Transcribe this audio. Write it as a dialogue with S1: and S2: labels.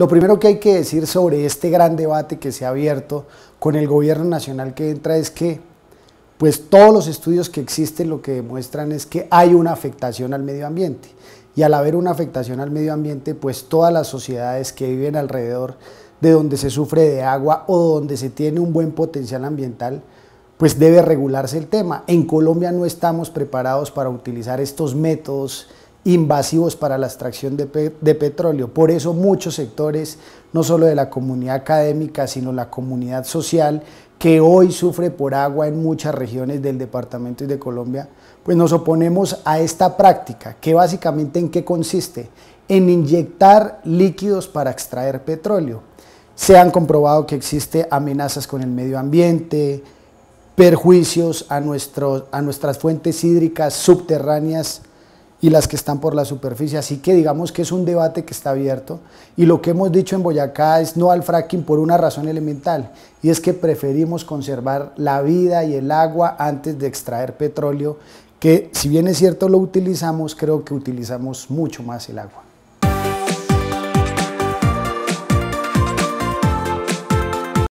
S1: Lo primero que hay que decir sobre este gran debate que se ha abierto con el gobierno nacional que entra es que pues todos los estudios que existen lo que demuestran es que hay una afectación al medio ambiente y al haber una afectación al medio ambiente pues todas las sociedades que viven alrededor de donde se sufre de agua o donde se tiene un buen potencial ambiental pues debe regularse el tema. En Colombia no estamos preparados para utilizar estos métodos invasivos para la extracción de, petróleo. Por eso muchos sectores, no solo de la comunidad académica, sino la comunidad social, que hoy sufre por agua en muchas regiones del departamento y de Colombia, pues nos oponemos a esta práctica, que básicamente en qué consiste? En inyectar líquidos para extraer petróleo. Se han comprobado que existen amenazas con el medio ambiente, perjuicios a, a nuestras fuentes hídricas subterráneas y las que están por la superficie. Así que digamos que es un debate que está abierto y lo que hemos dicho en Boyacá es no al fracking por una razón elemental y es que preferimos conservar la vida y el agua antes de extraer petróleo que si bien es cierto lo utilizamos, creo que utilizamos mucho más el agua.